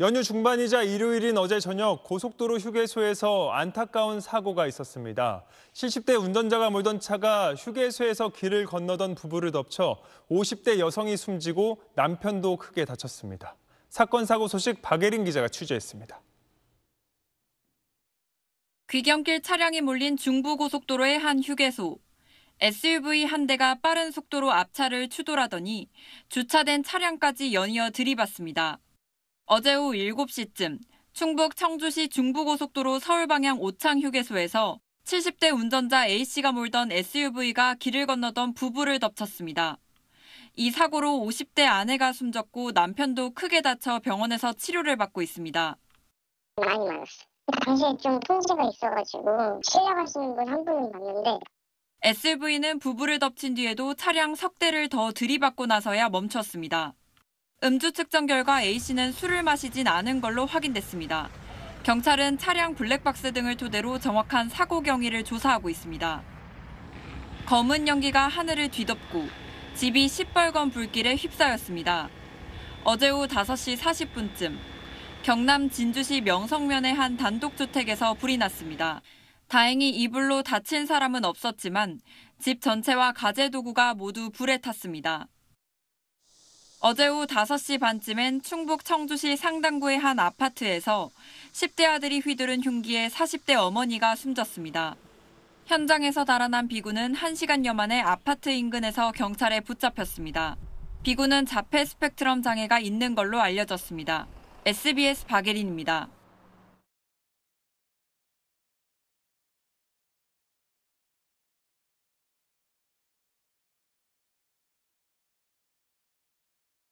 연휴 중반이자 일요일인 어제 저녁 고속도로 휴게소에서 안타까운 사고가 있었습니다. 70대 운전자가 몰던 차가 휴게소에서 길을 건너던 부부를 덮쳐 50대 여성이 숨지고 남편도 크게 다쳤습니다. 사건 사고 소식 박예린 기자가 취재했습니다. 귀경길 차량이 몰린 중부고속도로의 한 휴게소. SUV 한 대가 빠른 속도로 앞차를 추돌하더니 주차된 차량까지 연이어 들이받습니다. 어제 오후 7시쯤 충북 청주시 중부고속도로 서울방향 오창휴게소에서 70대 운전자 A씨가 몰던 SUV가 길을 건너던 부부를 덮쳤습니다. 이 사고로 50대 아내가 숨졌고 남편도 크게 다쳐 병원에서 치료를 받고 있습니다. 많이 맞았어. 그러니까 당시에 좀 통제가 있어가지고 실려가시는 분 한 분은 봤는데 SUV는 부부를 덮친 뒤에도 차량 석 대를 더 들이받고 나서야 멈췄습니다. 음주 측정 결과 A씨는 술을 마시진 않은 걸로 확인됐습니다. 경찰은 차량 블랙박스 등을 토대로 정확한 사고 경위를 조사하고 있습니다. 검은 연기가 하늘을 뒤덮고 집이 시뻘건 불길에 휩싸였습니다. 어제 오후 5시 40분쯤 경남 진주시 명성면의 한 단독주택에서 불이 났습니다. 다행히 이 불로 다친 사람은 없었지만 집 전체와 가재 도구가 모두 불에 탔습니다. 어제 오후 5시 반쯤엔 충북 청주시 상당구의 한 아파트에서 10대 아들이 휘두른 흉기에 40대 어머니가 숨졌습니다. 현장에서 달아난 비구는 1시간여 만에 아파트 인근에서 경찰에 붙잡혔습니다. 비구는 자폐 스펙트럼 장애가 있는 걸로 알려졌습니다. SBS 박예린입니다.